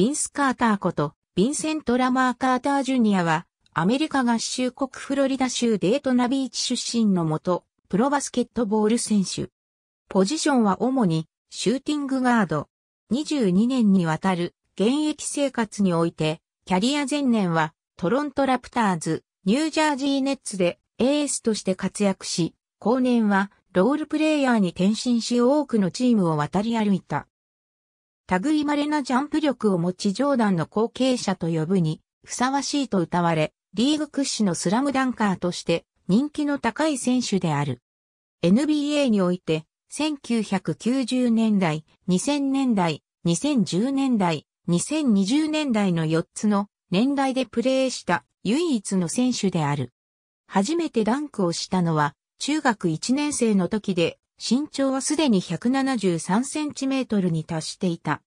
ビンス・カーターこと、ヴィンセント・ラマー・カーター・ジュニアは、アメリカ合衆国フロリダ州デートナビーチ出身のもと、プロバスケットボール選手。ポジションは主に、シューティングガード。22年にわたる、現役生活において、キャリア前年は、トロント・ラプターズ、ニュージャージー・ネッツで、エースとして活躍し、後年は、ロールプレイヤーに転身し多くのチームを渡り歩いた。類稀なジャンプ力を持ちジョーダンの後継者と呼ぶに、ふさわしいと歌われ、リーグ屈指のスラムダンカーとして人気の高い選手である。NBA において、1990年代、2000年代、2010年代、2020年代の4つの年代でプレーした唯一の選手である。初めてダンクをしたのは中学1年生の時で身長はすでに173センチメートルに達していた。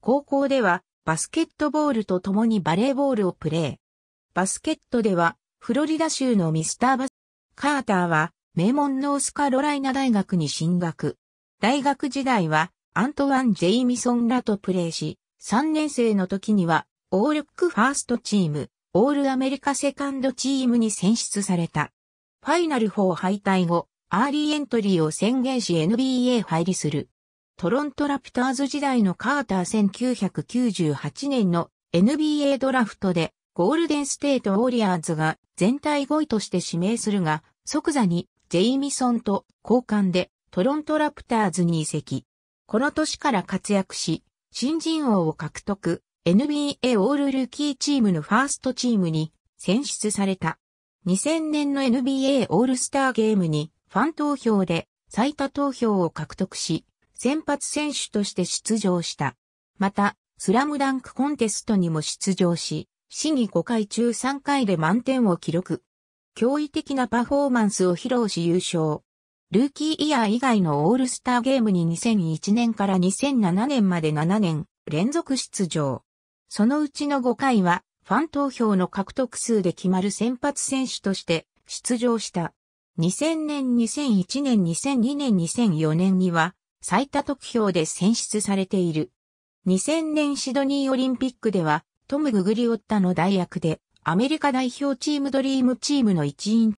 高校ではバスケットボールと共にバレーボールをプレー。バスケットではフロリダ州のミスターバス、カーターは名門ノースカロライナ大学に進学。大学時代はアントワン・ジェイミソンらとプレーし、3年生の時にはオールックファーストチーム、オールアメリカセカンドチームに選出された。ファイナル4敗退後、アーリーエントリーを宣言し NBA 入りする。トロントラプターズ時代のカーター1998年の NBA ドラフトでゴールデンステートウォリアーズが全体5位として指名するが即座にジェイミソンと交換でトロントラプターズに移籍。この年から活躍し新人王を獲得 NBA オールルーキーチームのファーストチームに選出された。2000年の NBA オールスターゲームにファン投票で最多投票を獲得し、先発選手として出場した。また、スラムダンクコンテストにも出場し、市議5回中3回で満点を記録。驚異的なパフォーマンスを披露し優勝。ルーキーイヤー以外のオールスターゲームに2001年から2007年まで7年連続出場。そのうちの5回はファン投票の獲得数で決まる先発選手として出場した。2000年、2001年、2002年、2004年には最多得票で選出されている。2000年シドニーオリンピックではトム・ググリオッタの代役でアメリカ代表チームドリームチームの一員。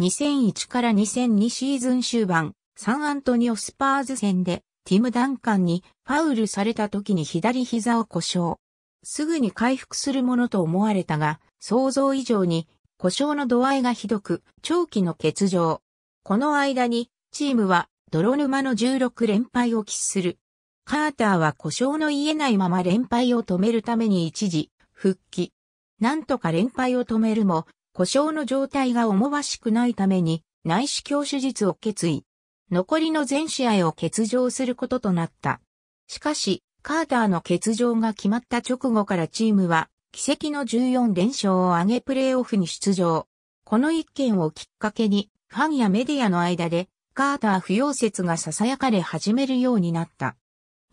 2001から2002シーズン終盤、サンアントニオスパーズ戦でティム・ダンカンにファウルされた時に左膝を故障。すぐに回復するものと思われたが、想像以上に故障の度合いがひどく、長期の欠場。この間に、チームは、泥沼の16連敗を喫する。カーターは故障の言えないまま連敗を止めるために一時、復帰。なんとか連敗を止めるも、故障の状態が思わしくないために、内視鏡手術を決意。残りの全試合を欠場することとなった。しかし、カーターの欠場が決まった直後からチームは奇跡の14連勝を挙げプレーオフに出場。この一件をきっかけに、ファンやメディアの間で、カーター不要説が囁かれ始めるようになった。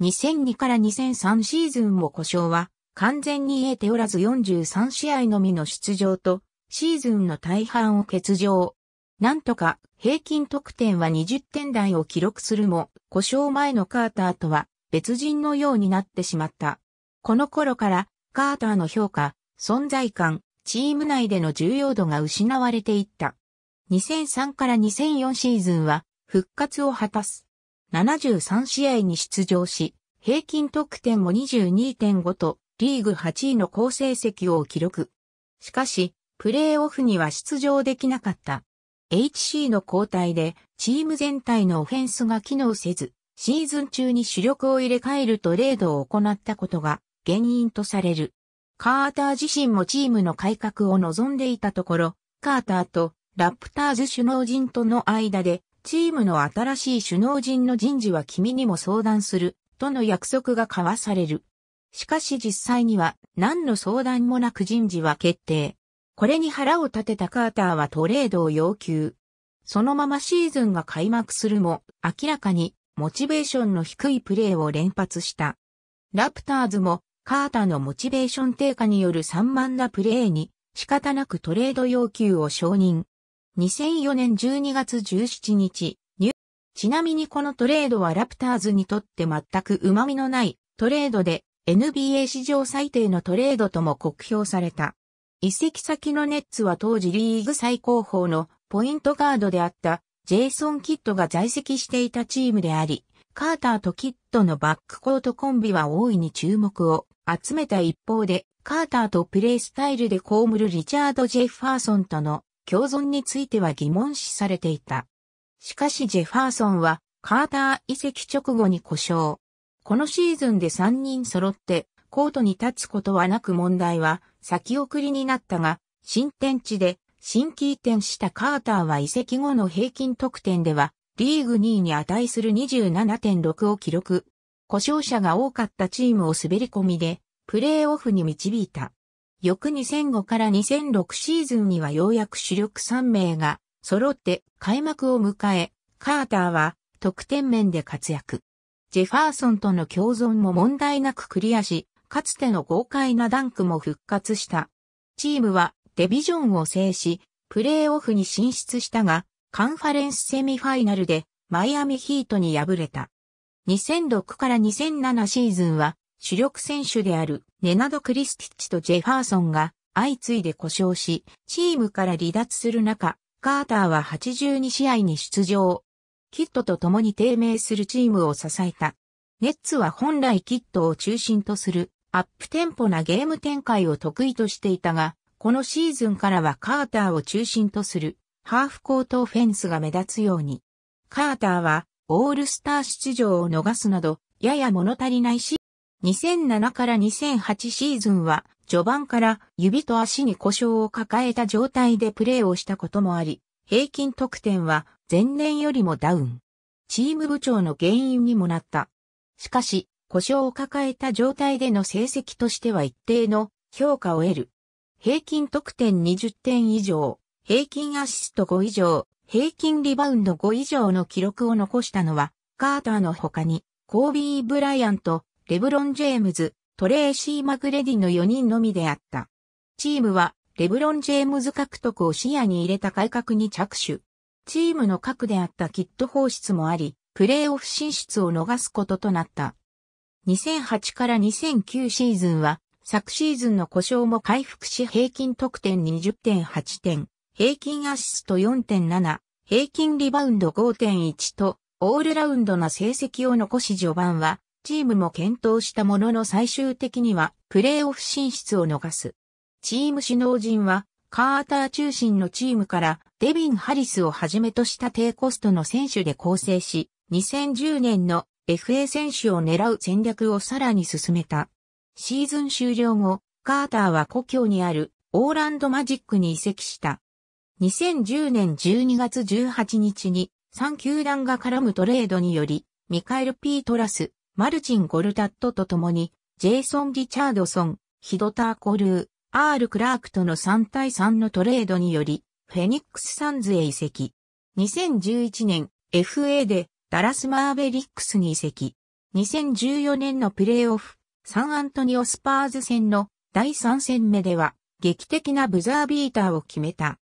2002から2003シーズンも故障は完全に得ておらず43試合のみの出場と、シーズンの大半を欠場。なんとか平均得点は20点台を記録するも、故障前のカーターとは別人のようになってしまった。この頃からカーターの評価、存在感、チーム内での重要度が失われていった。2003から2004シーズンは復活を果たす。73試合に出場し、平均得点も22.5とリーグ8位の好成績を記録。しかし、プレーオフには出場できなかった。HC の交代でチーム全体のオフェンスが機能せず、シーズン中に主力を入れ替えるトレードを行ったことが原因とされる。カーター自身もチームの改革を望んでいたところ、カーターとラプターズ首脳陣との間で、チームの新しい首脳陣の人事は君にも相談する、との約束が交わされる。しかし実際には何の相談もなく人事は決定。これに腹を立てたカーターはトレードを要求。そのままシーズンが開幕するも、明らかにモチベーションの低いプレーを連発した。ラプターズもカーターのモチベーション低下による散漫なプレーに仕方なくトレード要求を承認。2004年12月17日、ちなみにこのトレードはラプターズにとって全く旨味のないトレードで NBA 史上最低のトレードとも酷評された。移籍先のネッツは当時リーグ最高峰のポイントガードであったジェイソン・キッドが在籍していたチームであり、カーターとキッドのバックコートコンビは大いに注目を集めた一方で、カーターとプレイスタイルで被るリチャード・ジェファーソンとの共存については疑問視されていた。しかしジェファーソンはカーター移籍直後に故障。このシーズンで3人揃ってコートに立つことはなく問題は先送りになったが、新天地で新規移転したカーターは移籍後の平均得点ではリーグ2位に値する27.6を記録。故障者が多かったチームを滑り込みで、プレーオフに導いた。翌2005から2006シーズンにはようやく主力3名が揃って開幕を迎え、カーターは得点面で活躍。ジェファーソンとの共存も問題なくクリアし、かつての豪快なダンクも復活した。チームはデビジョンを制し、プレーオフに進出したが、カンファレンスセミファイナルでマイアミヒートに敗れた。2006から2007シーズンは主力選手であるネナド・クリスティッチとジェファーソンが相次いで故障し、チームから離脱する中、カーターは82試合に出場。キットと共に低迷するチームを支えた。ネッツは本来キットを中心とするアップテンポなゲーム展開を得意としていたが、このシーズンからはカーターを中心とするハーフコートオフェンスが目立つように。カーターはオールスター出場を逃すなど、やや物足りないし、2007から2008シーズンは、序盤から指と足に故障を抱えた状態でプレーをしたこともあり、平均得点は前年よりもダウン。チーム部長の原因にもなった。しかし、故障を抱えた状態での成績としては一定の評価を得る。平均得点20点以上、平均アシスト5以上、平均リバウンド5以上の記録を残したのは、カーターの他に、コービー・ブライアント、レブロン・ジェームズ、トレーシー・マグレディの4人のみであった。チームは、レブロン・ジェームズ獲得を視野に入れた改革に着手。チームの核であったキット放出もあり、プレーオフ進出を逃すこととなった。2008から2009シーズンは、昨シーズンの故障も回復し平均得点20.8点、平均アシスト4.7、平均リバウンド5.1と、オールラウンドな成績を残し序盤は、チームも検討したものの最終的には、プレーオフ進出を逃す。チーム首脳陣は、カーター中心のチームから、デビン・ハリスをはじめとした低コストの選手で構成し、2010年の FA 選手を狙う戦略をさらに進めた。シーズン終了後、カーターは故郷にあるオーランドマジックに移籍した。2010年12月18日に3球団が絡むトレードにより、ミカエル・ピートラス、マルチン・ゴルタットと共に、ジェイソン・リチャードソン、ヒドター・コルー、アール・クラークとの3対3のトレードにより、フェニックス・サンズへ移籍。2011年、FA でダラス・マーベリックスに移籍。2014年のプレーオフ、サンアントニオ・スパーズ戦の第3戦目では、劇的なブザービーターを決めた。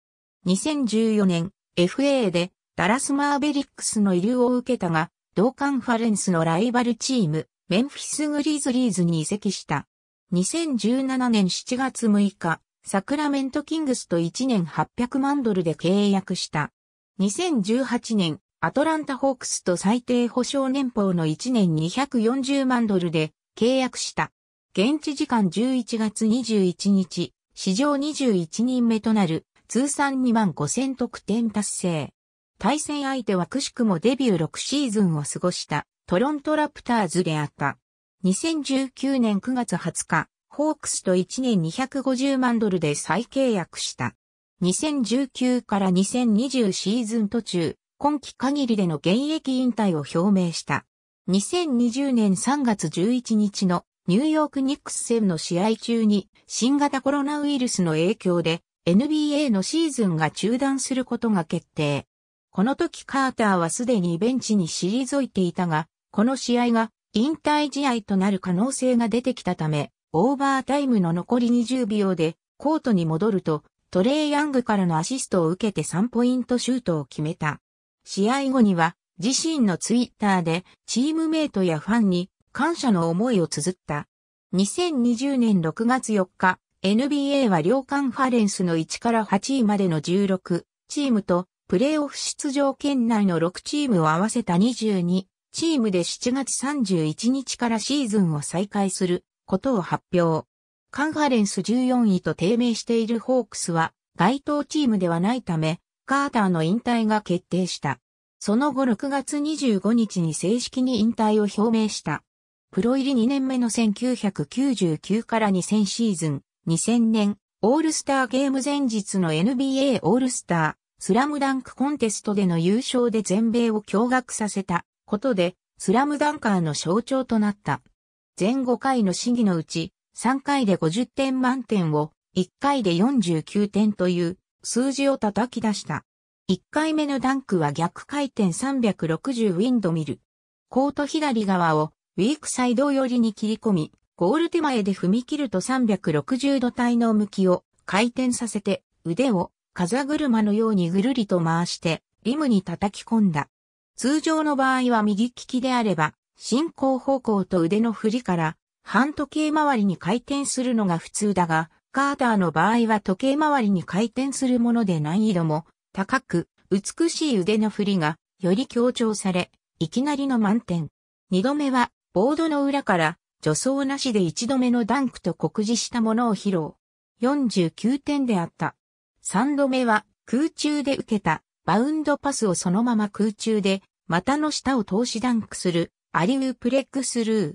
2014年、FA でダラスマーベリックスの遺留を受けたが、同カンファレンスのライバルチーム、メンフィスグリーズリーズに移籍した。2017年7月6日、サクラメントキングスと1年800万ドルで契約した。2018年、アトランタホークスと最低保証年俸の1年240万ドルで契約した。現地時間11月21日、史上21人目となる通算2万5000得点達成。対戦相手はくしくもデビュー6シーズンを過ごしたトロントラプターズであった。2019年9月20日、ホークスと1年250万ドルで再契約した。2019から2020シーズン途中、今季限りでの現役引退を表明した。2020年3月11日のニューヨークニックス戦の試合中に新型コロナウイルスの影響で NBA のシーズンが中断することが決定。この時カーターはすでにベンチに退いていたが、この試合が引退試合となる可能性が出てきたため、オーバータイムの残り20秒でコートに戻ると、トレイ・ヤングからのアシストを受けて3ポイントシュートを決めた。試合後には自身のツイッターでチームメイトやファンに感謝の思いを綴った。2020年6月4日、NBA は両カンファレンスの1から8位までの16チームと、プレーオフ出場圏内の6チームを合わせた22チームで7月31日からシーズンを再開することを発表。カンファレンス14位と低迷しているホークスは、該当チームではないため、カーターの引退が決定した。その後6月25日に正式に引退を表明した。プロ入り2年目の1999から2000シーズン、2000年、オールスターゲーム前日の NBA オールスター、スラムダンクコンテストでの優勝で全米を驚愕させたことで、スラムダンカーの象徴となった。全5回の試技のうち、3回で50点満点を、1回で49点という数字を叩き出した。1回目のダンクは逆回転360ウィンドミル。コート左側をウィークサイド寄りに切り込み、ゴール手前で踏み切ると360度体の向きを回転させて腕を風車のようにぐるりと回してリムに叩き込んだ。通常の場合は右利きであれば進行方向と腕の振りから半時計回りに回転するのが普通だが、カーターの場合は時計回りに回転するもので難易度も高く、美しい腕の振りがより強調され、いきなりの満点。二度目はボードの裏から助走なしで一度目のダンクと酷似したものを披露。49点であった。3度目は空中で受けたバウンドパスをそのまま空中で股の下を通しダンクするアリウープレックスルー。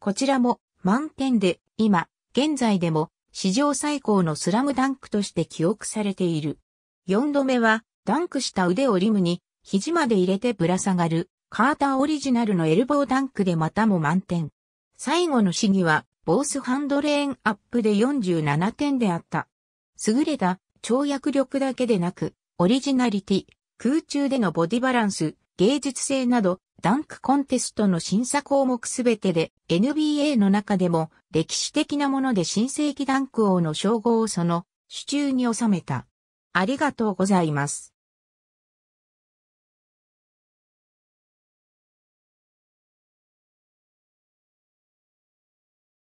こちらも満点で今、現在でも史上最高のスラムダンクとして記憶されている。4度目はダンクした腕をリムに肘まで入れてぶら下がるカーターオリジナルのエルボーダンクでまたも満点。最後の試技は、ボースハンドレーンアップで47点であった。優れた跳躍力だけでなく、オリジナリティ、空中でのボディバランス、芸術性など、ダンクコンテストの審査項目すべてで NBA の中でも歴史的なもので新世紀ダンク王の称号をその手中に収めた。ありがとうございます。